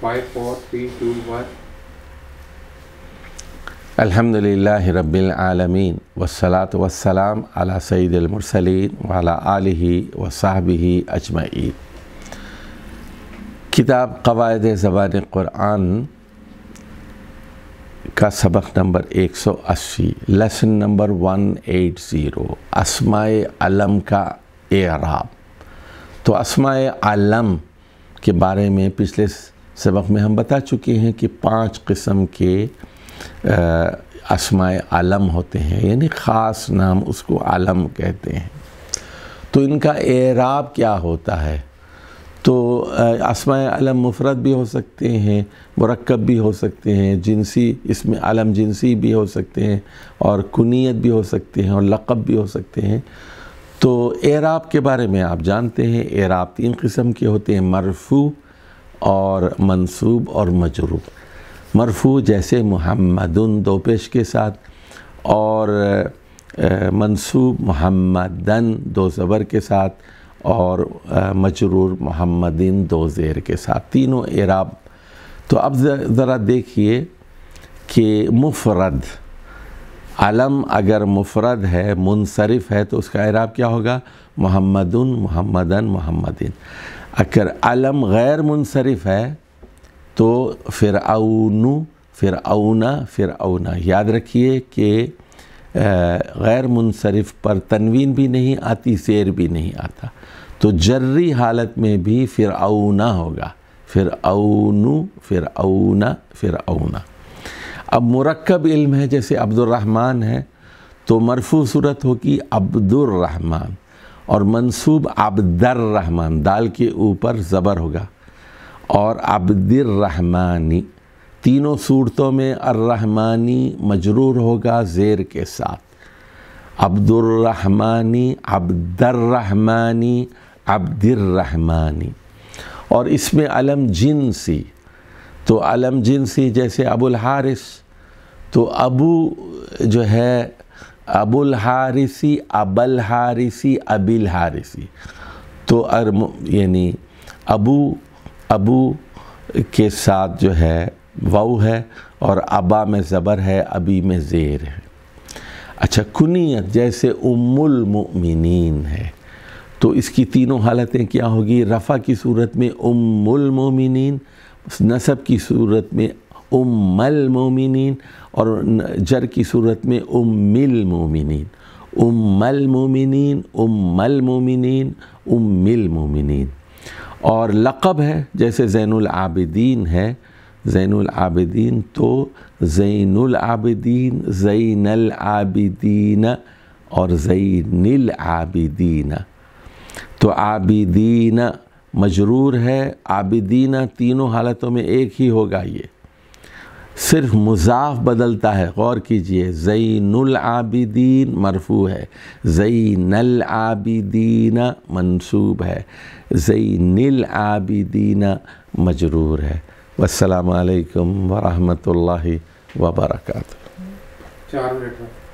five four الحمد للہ رب العالمین والصلاة والسلام وسلام علیٰ سعید المرسلین اعلیٰ آلہ و صاحب اجمعی کتاب قواعد زبان قرآن کا سبق نمبر ایک سو اسی lesson number one eight zero اسماء علم کا اعراب تو اسماء علم کے بارے میں پچھلے سبق میں ہم بتا چکے ہیں کہ پانچ قسم کے اسماء عالم ہوتے ہیں یعنی خاص نام اس کو عالم کہتے ہیں تو ان کا اعراب کیا ہوتا ہے تو اسماء عالم مفرد بھی ہو سکتے ہیں مرکب بھی ہو سکتے ہیں جنسی اس میں علم جنسی بھی ہو سکتے ہیں اور کنیت بھی ہو سکتے ہیں اور لقب بھی ہو سکتے ہیں تو اعراب کے بارے میں آپ جانتے ہیں اعراب تین قسم کے ہوتے ہیں مرفو اور منصوب اور مجروب مرفوع جیسے محمدن پیش کے ساتھ اور منصوب محمدن دو زبر کے ساتھ اور مجرور محمدین دو زیر کے ساتھ تینوں اعراب تو اب ذرا دیکھیے کہ مفرد علم اگر مفرد ہے منصرف ہے تو اس کا اعراب کیا ہوگا محمدن محمدن محمدن اگر علم غیر منصرف ہے تو فرعون فر اونا یاد رکھیے کہ غیر منصرف پر تنوین بھی نہیں آتی سیر بھی نہیں آتا تو جری حالت میں بھی فرع ہوگا فرعون فر اونا اب مرکب علم ہے جیسے عبد الرحمن ہے تو مرفوع صورت ہوگی عبد الرحمن اور منصوب عبد الرحمن دال کے اوپر زبر ہوگا اور عبد الرحمانی تینوں صورتوں میں الرحمانی مجرور ہوگا زیر کے ساتھ عبد الرحمانی عبد الرحمانی عبد الرحمانی اور اس میں علم جنسی سی تو علم جنسی جیسے ابو الحارث تو ابو جو ہے ابو الحارثی اب الحارثی الحارثی تو ارم یعنی ابو ابو کے ساتھ جو ہے وو ہے اور ابا میں زبر ہے ابی میں زیر ہے اچھا کنیت جیسے ام المؤمنین ہے تو اس کی تینوں حالتیں کیا ہوگی رفع کی صورت میں ام المؤمنین نصب کی صورت میں ام المومنین اور جر کی صورت میں ام المومنین ام المومنین ام المومنین ام المومنین اور لقب ہے جیسے زین العابدین ہے زین العابدین تو زین العابدین زین العابدین اور زین العابدین تو عابدین مجرور ہے عابدینہ تینوں حالتوں میں ایک ہی ہوگا یہ صرف مضاف بدلتا ہے غور کیجئے زین العابدین مرفوع ہے زین العابدین منصوب ہے زین العابدین مجرور ہے والسلام علیکم ورحمۃ اللہ وبرکاتہ چار